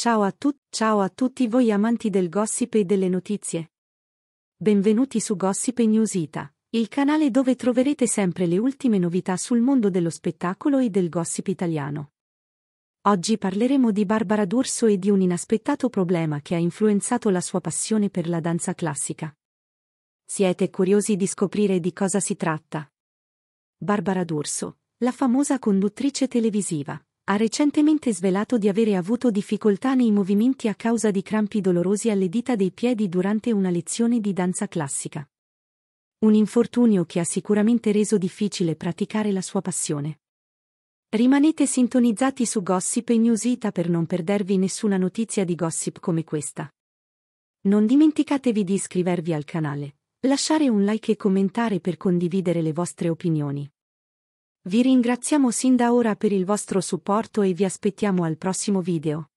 Ciao a, tutti, ciao a tutti voi amanti del gossip e delle notizie. Benvenuti su Gossip News Ita, il canale dove troverete sempre le ultime novità sul mondo dello spettacolo e del gossip italiano. Oggi parleremo di Barbara D'Urso e di un inaspettato problema che ha influenzato la sua passione per la danza classica. Siete curiosi di scoprire di cosa si tratta? Barbara D'Urso, la famosa conduttrice televisiva ha recentemente svelato di avere avuto difficoltà nei movimenti a causa di crampi dolorosi alle dita dei piedi durante una lezione di danza classica. Un infortunio che ha sicuramente reso difficile praticare la sua passione. Rimanete sintonizzati su Gossip e Newsita per non perdervi nessuna notizia di gossip come questa. Non dimenticatevi di iscrivervi al canale, lasciare un like e commentare per condividere le vostre opinioni. Vi ringraziamo sin da ora per il vostro supporto e vi aspettiamo al prossimo video.